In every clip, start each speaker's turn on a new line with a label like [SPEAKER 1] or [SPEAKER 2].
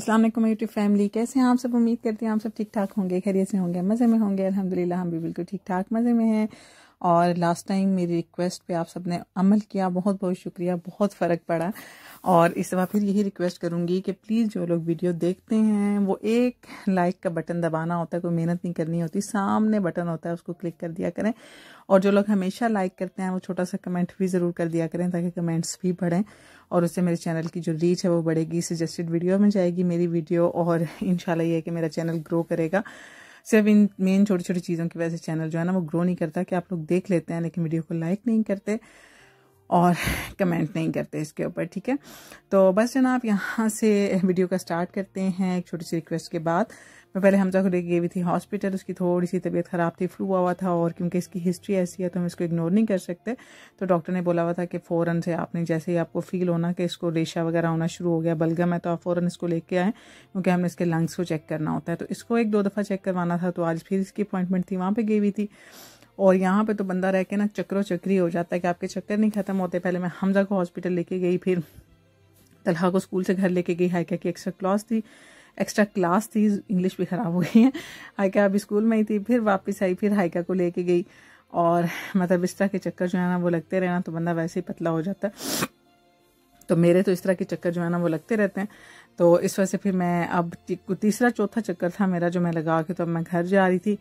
[SPEAKER 1] अस्सलाम वालेकुम YouTube family कैसे हैं आप सब उम्मीद करती हैं आप सब ठीक ठाक होंगे खैरियत से होंगे मज़े में होंगे अल्हम्दुलिल्लाह हम भी बिल्कुल ठीक ठाक मज़े में हैं और लास्ट टाइम मेरी रिक्वेस्ट पे आप सबने अमल किया बहुत बहुत शुक्रिया बहुत फ़र्क पड़ा और इस बार फिर यही रिक्वेस्ट करूँगी कि प्लीज़ जो लोग वीडियो देखते हैं वो एक लाइक का बटन दबाना होता है कोई मेहनत नहीं करनी होती सामने बटन होता है उसको क्लिक कर दिया करें और जो लोग हमेशा लाइक करते हैं वो छोटा सा कमेंट भी ज़रूर कर दिया करें ताकि कमेंट्स भी बढ़ें और उससे मेरे चैनल की जो रीच है वो बढ़ेगी सजेस्टेड वीडियो में जाएगी मेरी वीडियो और इन ये है कि मेरा चैनल ग्रो करेगा सिर्फ इन मेन छोटी छोटी चीज़ों की वजह से चैनल जो है ना वो ग्रो नहीं करता कि आप लोग देख लेते हैं लेकिन वीडियो को लाइक नहीं करते और कमेंट नहीं करते इसके ऊपर ठीक है तो बस जनाब यहाँ से वीडियो का स्टार्ट करते हैं एक छोटी सी रिक्वेस्ट के बाद मैं पहले हमजा को लेके गई हुई थी हॉस्पिटल उसकी थोड़ी सी तबीयत ख़राब थी फ्लू हुआ था और क्योंकि इसकी हिस्ट्री ऐसी है तो हम इसको इग्नोर नहीं कर सकते तो डॉक्टर ने बोला हुआ था कि फ़ौरन से आपने जैसे ही आपको फील होना कि इसको रेशा वगैरह होना शुरू हो गया बलगम है तो आप फ़ौरन इसको लेके आएँ क्योंकि हमें इसके लंग्स को चेक करना होता है तो इसको एक दो दफ़ा चेक करवाना था तो आज फिर इसकी अपॉइंटमेंट थी वहाँ पर गई हुई थी और यहाँ पे तो बंदा रह के ना चक्रो चक्री हो जाता है कि आपके चक्कर नहीं ख़त्म होते पहले मैं हमजा को हॉस्पिटल लेके गई फिर तलहा को स्कूल से घर लेके गई हाइका की एक्स्ट्रा क्लास थी एक्स्ट्रा क्लास थी इंग्लिश भी ख़राब हो गई है हाइका अभी स्कूल में ही थी फिर वापस आई फिर हाइका को लेके गई और मतलब इस तरह के चक्कर जो है ना वो लगते रहना तो बंदा वैसे ही पतला हो जाता है तो मेरे तो इस तरह के चक्कर जो है ना वो लगते रहते हैं तो इस वजह से फिर मैं अब तीसरा चौथा चक्कर था मेरा जो मैं लगा के तो अब मैं घर जा रही थी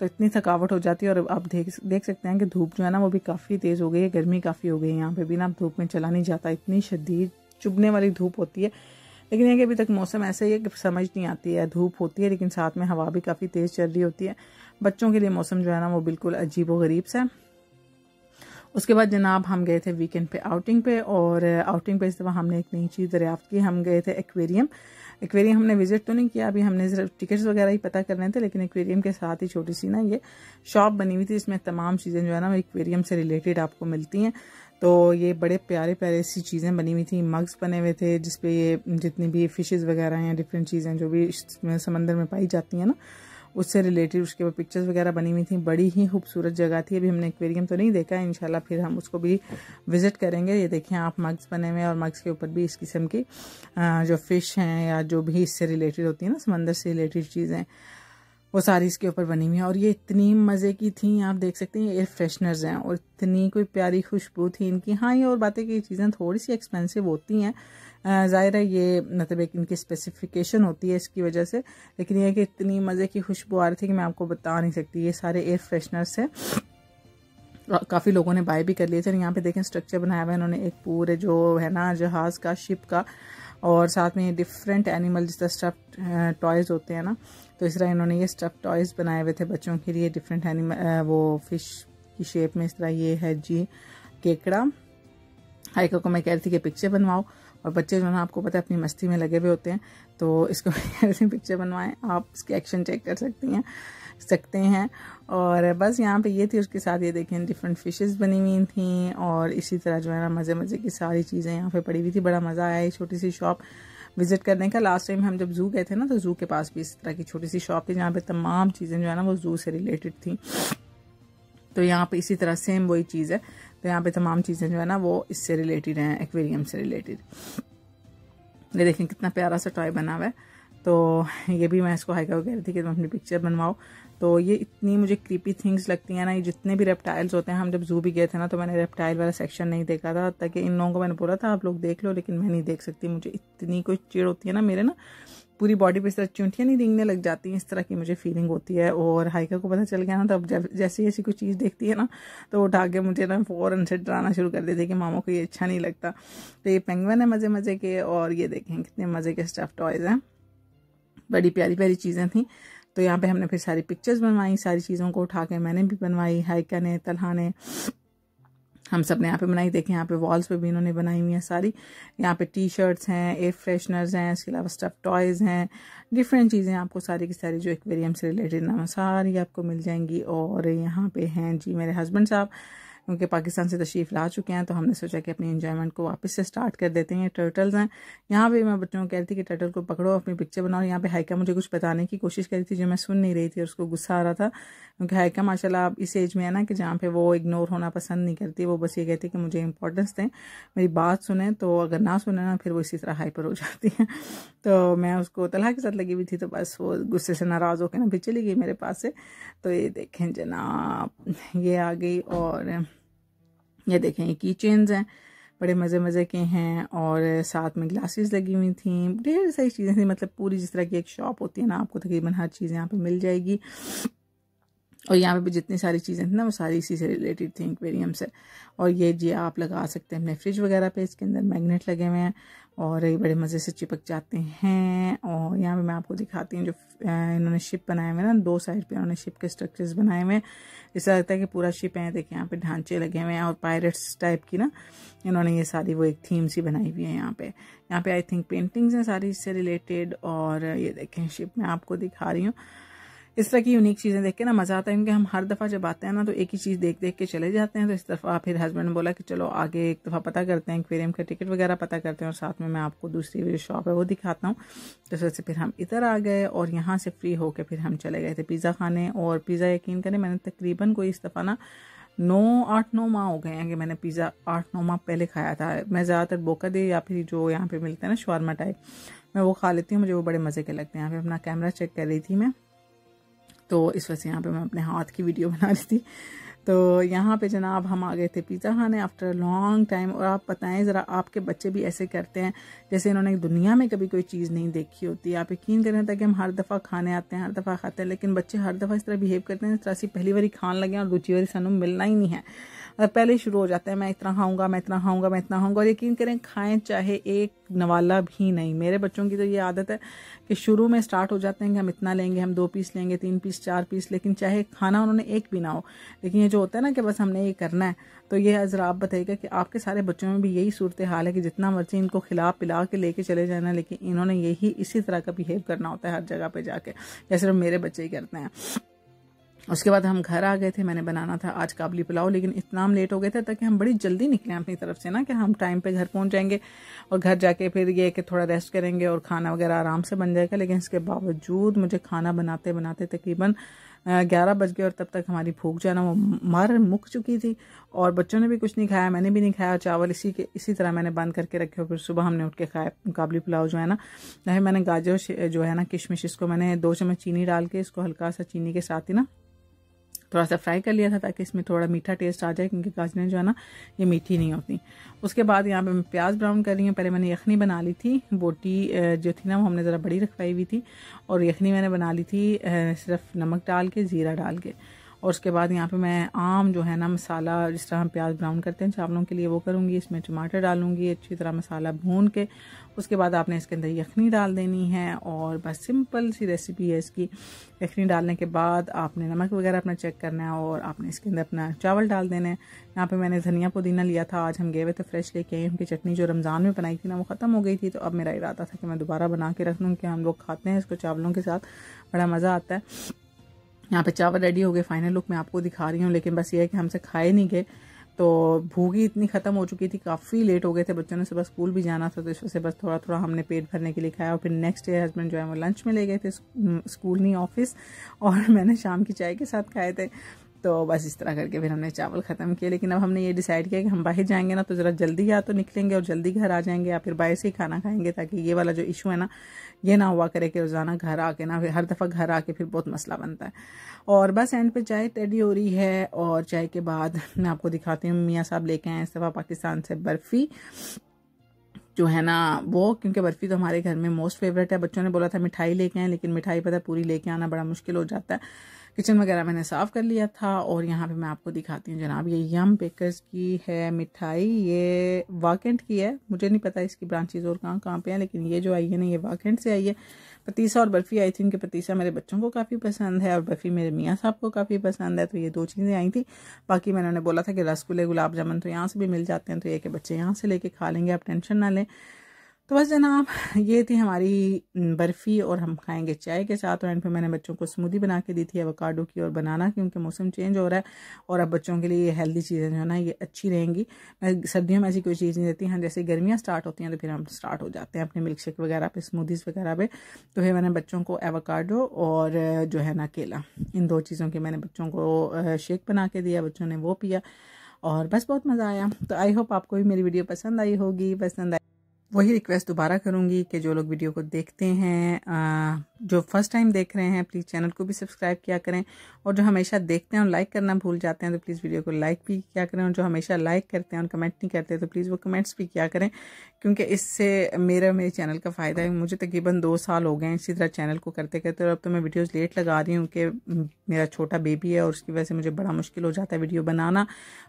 [SPEAKER 1] तो इतनी थकावट हो जाती है और आप देख देख सकते हैं कि धूप जो है ना वो भी काफ़ी तेज़ हो गई है गर्मी काफ़ी हो गई है यहाँ पे भी ना धूप में चला नहीं जाता इतनी शदीद चुभने वाली धूप होती है लेकिन यह कि अभी तक मौसम ऐसे ही है कि समझ नहीं आती है धूप होती है लेकिन साथ में हवा भी काफ़ी तेज़ चल रही होती है बच्चों के लिए मौसम जो है ना वो बिल्कुल अजीब व गरीब सा है उसके बाद जनाब हम गए थे वीकेंड पे आउटिंग पे और आउटिंग पे इस दफ़ा हमने एक नई चीज़ दरियाफ्त की हम गए थे एक्वेरियम एक्वेरियम हमने विजिट तो नहीं किया अभी हमने सिर्फ टिकट्स वगैरह ही पता कर रहे थे लेकिन एक्वेरियम के साथ ही छोटी सी ना ये शॉप बनी हुई थी इसमें तमाम चीज़ें जो है ना एक्वेरियम से रिलेटेड आपको मिलती हैं तो ये बड़े प्यारे प्यारे सी चीज़ें बनी हुई थी मग्स बने हुए थे जिसपे ये जितनी भी फिशेज़ वगैरह हैं डिफरेंट चीज़ें जो भी समंदर में पाई जाती हैं ना उससे रिलेटेड उसके ऊपर पिक्चर्स वगैरह बनी हुई थी बड़ी ही खूबसूरत जगह थी अभी हमने एक्वेरियम तो नहीं देखा इंशाल्लाह फिर हम उसको भी विज़िट करेंगे ये देखें आप मग्स बने हुए और मग्स के ऊपर भी इस किस्म की जो फ़िश हैं या जो भी इससे रिलेटेड होती है ना समंदर से रिलेटेड चीज़ें वो सारी इसके ऊपर बनी हुई हैं और ये इतनी मज़े की थी आप देख सकते हैं एयर फ्रेशनर्स हैं और इतनी कोई प्यारी खुशबू थी इनकी हाँ ये और बातें कि ये चीज़ें थोड़ी सी एक्सपेंसिव होती हैं ज़ाहिर है ये मतलब एक इनकी स्पेसिफिकेशन होती है इसकी वजह से लेकिन यह कि इतनी मज़े की खुशबू आ रही थी कि मैं आपको बता नहीं सकती ये सारे एयर फ्रेशनर्स हैं काफ़ी लोगों ने बाय भी कर लिए थे यहाँ पे देखें स्ट्रक्चर बनाया हुआ है इन्होंने एक पूरे जो है ना जहाज़ का शिप का और साथ में डिफरेंट एनिमल जिस तरह स्टफ टॉयज़ होते हैं ना तो इस तरह इन्होंने ये स्टफ टॉयज़ बनाए हुए थे बच्चों के लिए डिफरेंट एनिमल वो फिश की शेप में इस तरह ये है जी केकड़ा हाइको को मैं कह रही थी कि पिक्चर बनवाओ और बच्चे जो है आपको पता है अपनी मस्ती में लगे हुए होते हैं तो इसको ऐसी पिक्चर बनवाएं आप इसकी एक्शन चेक कर सकती हैं सकते हैं और बस यहाँ पे ये थी उसके साथ ये देखें डिफरेंट फिशेस बनी हुई थी और इसी तरह जो है ना मज़े मज़े की सारी चीज़ें यहाँ पे पड़ी हुई थी बड़ा मज़ा आया ये छोटी सी शॉप विज़िट करने का लास्ट टाइम हम जब जू गए थे ना तो जू के पास भी इस तरह की छोटी सी शॉप थी जहाँ पर तमाम चीज़ें जो है ना वो जू से रिलेटेड थी तो यहाँ पे इसी तरह सेम वही चीज़ है तो यहाँ पे तमाम चीज़ें जो है ना वो इससे रिलेटेड हैं एक्वेरियम से रिलेटेड ये देखें कितना प्यारा सा टॉय बना हुआ है तो ये भी मैं इसको हाइका कह रही थी कि तुम अपनी पिक्चर बनवाओ तो ये इतनी मुझे क्रीपी थिंग्स लगती हैं ना ये जितने भी रेप्टाइल्स होते हैं हम जब जू भी गए थे ना तो मैंने रेप्टाइल वाला सेक्शन नहीं देखा था ताकि इन लोगों को मैंने बोला था आप लोग देख लो लेकिन मैं नहीं देख सकती मुझे इतनी कोई चिड़ होती है ना मेरे ना पूरी बॉडी पे इस तरह चूंटियाँ नहीं रिंगने लग जाती हैं इस तरह की मुझे फीलिंग होती है और हाइका को पता चल गया ना तो अब जैसे जैसी कोई चीज़ देखती है ना तो उठा के मुझे ना फ़ौरन से डराना शुरू कर देती है कि मामा को ये अच्छा नहीं लगता तो ये पेंगवन है मज़े मज़े के और ये देखें कितने मज़े के स्टफ टॉयज़ हैं बड़ी प्यारी प्यारी चीज़ें थी तो यहाँ पर हमने फिर सारी पिक्चर्स बनवाई सारी चीज़ों को उठा के मैंने भी बनवाई हाइका ने तलहा ने हम सब ने यहाँ पे बनाई देखें यहाँ पे वॉल्स पे भी इन्होंने बनाई हुई है सारी यहाँ पे टी शर्ट्स हैं एयर फ्रेशनर्स हैं इसके अलावा स्टफ टॉयज़ हैं डिफरेंट चीज़ें आपको सारी की सारी जो एक्वेरियम से रिलेटेड ना सारी आपको मिल जाएंगी और यहाँ पे हैं जी मेरे हस्बैंड साहब क्योंकि पाकिस्तान से तशरीफ़ ला चुके हैं तो हमने सोचा कि अपनी इन्जॉयमेंट को वापस से स्टार्ट कर देते हैं टर्टल्स हैं यहाँ पे मैं बच्चों को कह रही थी कि टर्टल को पकड़ो अपनी पिक्चर बनाओ यहाँ पे हाइका मुझे कुछ बताने की कोशिश करी थी जो मैं सुन नहीं रही थी और उसको गुस्सा आ रहा था क्योंकि हाइका माशाला आप इस एज में है ना कि जहाँ पे वो इग्नोर होना पसंद नहीं करती वो बस ये कहती कि मुझे इंपॉर्टेंस दें मेरी बात सुने तो अगर ना सुने ना फिर वो इसी तरह हाइपर हो जाती है तो मैं उसको तलहा के साथ लगी हुई थी तो बस वो गुस्से से नाराज़ होकर ना भी चली गई मेरे पास से तो ये देखें जनाब ये आ गई और ये देखें ये की चेन्स हैं बड़े मज़े मज़े के हैं और साथ में ग्लासेस लगी हुई थी ढेर सारी चीज़ें थी मतलब पूरी जिस तरह की एक शॉप होती है ना आपको तकरीबन हर चीज़ यहाँ पे मिल जाएगी और यहाँ पे भी जितनी सारी चीज़ें थी ना वो सारी इसी से रिलेटेड थी एक्वेरियम से और ये जी आप लगा सकते हैं अपने फ्रिज वगैरह पे इसके अंदर मैग्नेट लगे हुए हैं और ये बड़े मज़े से चिपक जाते हैं और यहाँ पे मैं आपको दिखाती हूँ जो इन्होंने शिप बनाए हुए ना दो साइड पे इन्होंने शिप के स्ट्रक्चर्स बनाए हुए हैं ऐसा लगता है कि पूरा शिप है देखिए यहाँ पे ढांचे लगे हुए हैं और पायरेट्स टाइप की ना इन्होंने ये सारी वो एक थीम सी बनाई हुई है यहाँ पे यहाँ पे आई थिंक पेंटिंग्स हैं सारी इससे रिलेटेड और ये देखें शिप मैं आपको दिखा रही हूँ इस तरह की यूनिक चीज़ें देख के ना मज़ा आता है क्योंकि हम हर दफ़ा जब आते हैं ना तो एक ही चीज़ देख देख के चले जाते हैं तो इस दफ़ा फिर हस्बैंड ने बोला कि चलो आगे एक दफ़ा पता करते हैं एक्वेरियम का टिकट वगैरह पता करते हैं और साथ में मैं आपको दूसरी जो शॉप है वो दिखाता हूँ तो फिर से फिर हम इधर आ गए और यहाँ से फ्री होकर फिर हम चले गए थे पिज़्ज़ा खाने और पिज़्ज़ा यकीन करें मैंने तकरीबन कोई इस दफ़ा ना नौ आठ नौ माह हो गए हैं कि मैंने पिज़्ज़ा आठ नौ माह पहले खाया था मैं ज़्यादातर बोका दे या फिर जो यहाँ पे मिलता है ना शवारमा टाइप मैं वो खा लेती हूँ मुझे वो बड़े मज़े के लगते हैं यहाँ पे अपना कैमरा चेक कर रही थी मैं तो इस वजह से यहाँ पे मैं अपने हाथ की वीडियो बना रही थी तो यहाँ पे जनाब हम आ गए थे पिज़्ज़ा खाने आफ्टर लॉन्ग टाइम और आप बताएं ज़रा आपके बच्चे भी ऐसे करते हैं जैसे इन्होंने दुनिया में कभी कोई चीज़ नहीं देखी होती आप यकीन करें ताकि हम हर दफ़ा खाने आते हैं हर दफ़ा खाते हैं लेकिन बच्चे हर दफ़ा इस तरह बिहेव करते हैं इस तरह से पहली बार खान लगे और दूसरी बारी सानू मिलना ही नहीं है पहले ही शुरू हो जाते हैं मैं इतना खाऊंगा मैं इतना खाऊंगा मैं इतना खाऊंगा और यकीन करें खाएं चाहे एक नवाला भी नहीं मेरे बच्चों की तो ये आदत है कि शुरू में स्टार्ट हो जाते हैं कि हम इतना लेंगे हम दो पीस लेंगे तीन पीस चार पीस लेकिन चाहे खाना उन्होंने एक भी ना हो लेकिन ये जो होता है ना कि बस हमने ये करना है तो ये ज़रा आप बताइएगा कि आपके सारे बच्चों में भी यही सूरत हाल है कि जितना मर्जी इनको खिला पिला के लेके चले जाना लेकिन इन्होंने यही इसी तरह का बिहेव करना होता है हर जगह पर जाके या सिर्फ मेरे बच्चे ही करते हैं उसके बाद हम घर आ गए थे मैंने बनाना था आज काबली पुलाव लेकिन इतना हम लेट हो गए थे ताकि हम बड़ी जल्दी निकले अपनी तरफ से ना कि हम टाइम पे घर पहुंच जाएंगे और घर जाके फिर ये कि थोड़ा रेस्ट करेंगे और खाना वगैरह आराम से बन जाएगा लेकिन इसके बावजूद मुझे खाना बनाते बनाते तकरीबन ग्यारह बज गए और तब तक हमारी भूख जाना वो मर मुक चुकी थी और बच्चों ने भी कुछ नहीं खाया मैंने भी नहीं खाया चावल इसी के इसी तरह मैंने बंद करके रखे और फिर सुबह हमने उठ के खाया काबली पुलाव जो है ना मैंने गाजर जो है ना किशमिश इसको मैंने दो चम्मच चीनी डाल के इसको हल्का सा चीनी के साथ ही ना थोड़ा सा फ्राई कर लिया था ताकि इसमें थोड़ा मीठा टेस्ट आ जाए क्योंकि गाजरें जो है ना ये मीठी नहीं होती उसके बाद यहाँ पे मैं प्याज ब्राउन कर रही हूँ पहले मैंने यखनी बना ली थी बोटी जो थी ना वो हमने ज़रा बड़ी रखवाई हुई थी और यखनी मैंने बना ली थी सिर्फ नमक डाल के ज़ीरा डाल के और उसके बाद यहाँ पे मैं आम जो है ना मसाला जिस तरह हम प्याज ब्राउन करते हैं चावलों के लिए वो करूँगी इसमें टमाटर डालूंगी अच्छी तरह मसाला भून के उसके बाद आपने इसके अंदर यखनी डाल देनी है और बस सिंपल सी रेसिपी है इसकी यखनी डालने के बाद आपने नमक वगैरह अपना चेक करना है और आपने इसके अंदर अपना चावल डाल देना है यहाँ पे मैंने धनिया पुदीना लिया था आज हम गए हुए थे फ्रेश लेके आए उनकी चटनी जो रमज़ान में बनाई थी ना वो ख़त्म हो गई थी तो अब मेरा इरादा था कि मैं दोबारा बना के रख लूँ कि हम लोग खाते हैं इसको चावलों के साथ बड़ा मज़ा आता है यहाँ पे चावल रेडी हो गए फाइनल लुक मैं आपको दिखा रही हूँ लेकिन बस ये है कि हमसे खाए नहीं गए तो भूखी इतनी ख़त्म हो चुकी थी काफ़ी लेट हो गए थे बच्चों ने सुबह स्कूल भी जाना था तो इस वजह से बस थोड़ा थोड़ा हमने पेट भरने के लिए खाया और फिर नेक्स्ट डे हस्बैंड जो है वो लंच में ले गए थे स्कूल नहीं ऑफिस और मैंने शाम की चाय के साथ खाए थे तो बस इस तरह करके फिर हमने चावल ख़त्म किए लेकिन अब हमने ये डिसाइड किया कि हम बाहर जाएंगे ना तो ज़रा जल्दी या तो निकलेंगे और जल्दी घर आ जाएंगे या फिर बाहर से ही खाना खाएंगे ताकि ये वाला जो इशू है ना ये ना हुआ करे कि रोज़ाना घर आके ना फिर हर दफ़ा घर आके फिर बहुत मसला बनता है और बस एंड पे चाय टेडी हो रही है और चाय के बाद मैं आपको दिखाती हूँ मियाँ साहब लेके आए इस दफ़ा पाकिस्तान से बर्फ़ी जो है ना वो क्योंकि बर्फ़ी तो हमारे घर में मोस्ट फेवरेट है बच्चों ने बोला था मिठाई लेके आए लेकिन मिठाई पता पूरी लेके आना बड़ा मुश्किल हो जाता है किचन वगैरह मैंने साफ़ कर लिया था और यहाँ पे मैं आपको दिखाती हूँ जनाब ये यम बेकर्स की है मिठाई ये वाकेंट की है मुझे नहीं पता इसकी ब्रांचेज और कहाँ कहाँ पे हैं लेकिन ये जो आई है ना ये वाकेंट से आई है पतीसा और बर्फ़ी आई थी उनके पतीसा मेरे बच्चों को काफ़ी पसंद है और बर्फ़ी मेरे मियाँ साहब को काफ़ी पसंद है तो ये दो चीज़ें आई थी बाकी मैंने उन्हें बोला था कि रसगुल्ले गुलाब जामुन तो यहाँ से भी मिल जाते हैं तो ये कि बच्चे यहाँ से लेके खा लेंगे आप टेंशन ना लें तो बस जनाब ये थी हमारी बर्फ़ी और हम खाएंगे चाय के साथ और एंड पे मैंने बच्चों को स्मूदी बना के दी थी एवोकाडो की और बनाना क्योंकि मौसम चेंज हो रहा है और अब बच्चों के लिए ये हेल्दी चीज़ें जो है ना ये अच्छी रहेंगी मैं सर्दियों में ऐसी कोई चीज़ नहीं देती हाँ जैसे गर्मियाँ स्टार्ट होती हैं तो फिर हम स्टार्ट हो जाते हैं अपने मिल्क शेक वगैरह पे स्मूदीज़ वगैरह पे तो फिर मैंने बच्चों को एवोकाडो और जो है ना केला इन दो चीज़ों के मैंने बच्चों को शेक बना के दिया बच्चों ने वो पिया और बस बहुत मज़ा आया तो आई होप आपको भी मेरी वीडियो पसंद आई होगी पसंद आई वही रिक्वेस्ट दोबारा करूँगी कि जो लोग वीडियो को देखते हैं जो फर्स्ट टाइम देख रहे हैं प्लीज़ चैनल को भी सब्सक्राइब किया करें और जो हमेशा देखते हैं और लाइक करना भूल जाते हैं तो प्लीज़ वीडियो को लाइक भी किया करें और जो हमेशा लाइक करते हैं और कमेंट नहीं करते तो प्लीज़ वो कमेंट्स भी किया करें क्योंकि इससे मेरा मेरे चैनल का फ़ायदा है मुझे तकरीबन दो साल हो गए हैं इसी तरह चैनल को करते करते और अब तो मैं वीडियोज़ लेट लगा रही हूँ कि मेरा छोटा बेबी है और उसकी वजह से मुझे बड़ा मुश्किल हो जाता है वीडियो बनाना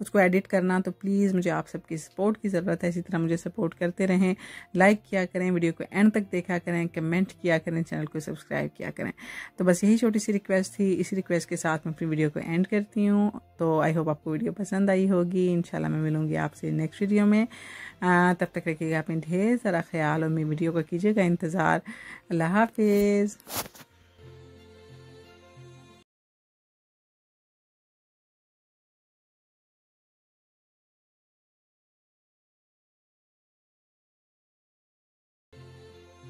[SPEAKER 1] उसको एडिट करना तो प्लीज़ मुझे आप सबकी सपोर्ट की ज़रूरत है इसी तरह मुझे सपोर्ट करते रहें लाइक किया करें वीडियो को एंड तक देखा करें कमेंट किया करें चैनल को सब्सक्राइब किया करें तो बस यही छोटी सी रिक्वेस्ट थी इसी रिक्वेस्ट के साथ मैं अपनी वीडियो को एंड करती हूँ तो आई होप आपको वीडियो पसंद आई होगी इंशाल्लाह मैं मिलूंगी आपसे नेक्स्ट वीडियो में तब तक रखिएगा अपने ढेर सारा ख्याल और मेरी वीडियो का कीजिएगा इंतज़ार अल्लाह हाफिज़